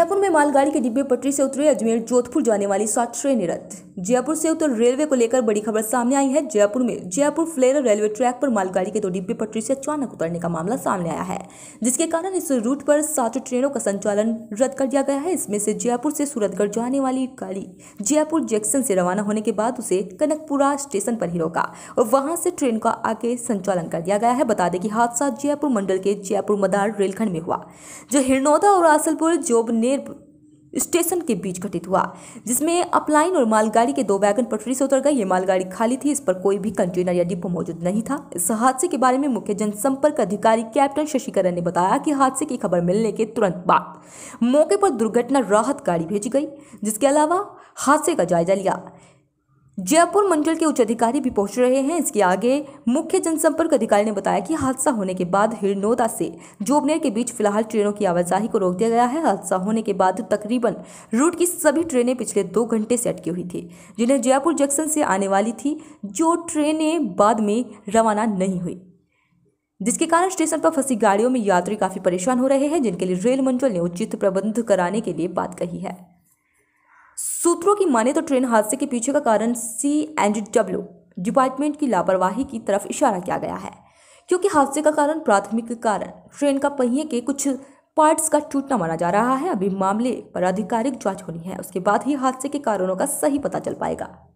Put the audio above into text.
जयपुर में मालगाड़ी के डिब्बे पटरी से उतरे अजमेर जोधपुर जाने वाली सात ट्रेनें रद्द जयपुर से उत्तर रेलवे को लेकर बड़ी खबर सामने आई है जयपुर में जयपुर फ्लेर रेलवे ट्रैक पर मालगाड़ी के दो डिब्बे पटरी से अचानक उतरने का मामला सामने आया है जिसके कारण इस रूट पर सात ट्रेनों का संचालन रद्द कर दिया गया है इसमें से जयपुर से सूरतगढ़ जाने वाली गाड़ी जयपुर जंक्शन से रवाना होने के बाद उसे कनकपुरा स्टेशन पर ही रोका और वहां से ट्रेन का आगे संचालन कर दिया गया है बता दें कि हादसा जयपुर मंडल के जयपुर मदार रेलखंड में हुआ जो हिरनौदा और आसलपुर जोबनेर स्टेशन के बीच घटित हुआ जिसमें अपलाइन और मालगाड़ी के दो वैगन पटरी से उतर गए ये मालगाड़ी खाली थी इस पर कोई भी कंटेनर या डिपो मौजूद नहीं था इस हादसे के बारे में मुख्य जनसंपर्क अधिकारी कैप्टन शशिकरण ने बताया कि हादसे की खबर मिलने के तुरंत बाद मौके पर दुर्घटना राहत गाड़ी भेजी गई जिसके अलावा हादसे का जायजा लिया जयपुर मंडल के उच्च अधिकारी भी पहुंच रहे हैं इसके आगे मुख्य जनसंपर्क अधिकारी ने बताया कि हादसा होने के बाद हिरनोदा से जोबनेर के बीच फिलहाल ट्रेनों की आवाजाही को रोक दिया गया है हादसा होने के बाद तकरीबन रूट की सभी ट्रेनें पिछले दो घंटे से अटकी हुई थी जिन्हें जयपुर जंक्शन से आने वाली थी जो ट्रेनें बाद में रवाना नहीं हुई जिसके कारण स्टेशन पर फंसी गाड़ियों में यात्री काफी परेशान हो रहे हैं जिनके लिए रेल मंडल ने उचित प्रबंध कराने के लिए बात कही है सूत्रों की माने तो ट्रेन हादसे के पीछे का कारण सी एंड डब्ल्यू डिपार्टमेंट की लापरवाही की तरफ इशारा किया गया है क्योंकि हादसे का कारण प्राथमिक कारण ट्रेन का पहिए के कुछ पार्ट्स का टूटना माना जा रहा है अभी मामले पर आधिकारिक जांच होनी है उसके बाद ही हादसे के कारणों का सही पता चल पाएगा